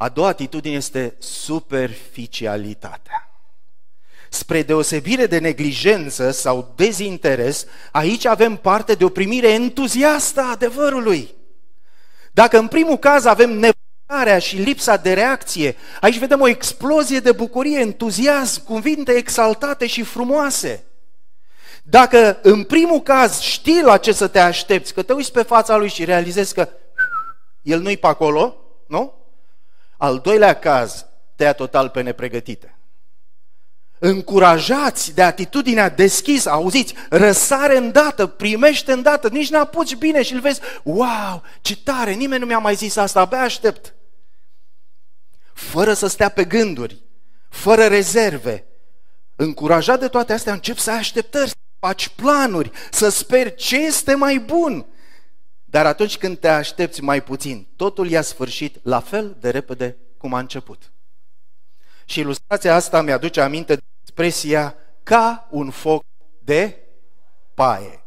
A doua atitudine este superficialitatea. Spre deosebire de neglijență sau dezinteres, aici avem parte de o primire entuziastă a adevărului. Dacă în primul caz avem nevoarea și lipsa de reacție, aici vedem o explozie de bucurie, entuziasm, cuvinte exaltate și frumoase. Dacă în primul caz știi la ce să te aștepți, că te uiți pe fața lui și realizezi că el nu-i pe acolo, nu? Al doilea caz, tăia total pe nepregătite. Încurajați de atitudinea deschisă, auziți, răsare îndată, primește îndată, nici nu apuci bine și îl vezi, wow, ce tare, nimeni nu mi-a mai zis asta, abia aștept. Fără să stea pe gânduri, fără rezerve, încurajat de toate astea, încep să ai așteptări, să faci planuri, să speri ce este mai bun, dar atunci când te aștepți mai puțin, totul i-a sfârșit la fel de repede cum a început. Și ilustrația asta mi-aduce aminte de expresia ca un foc de paie.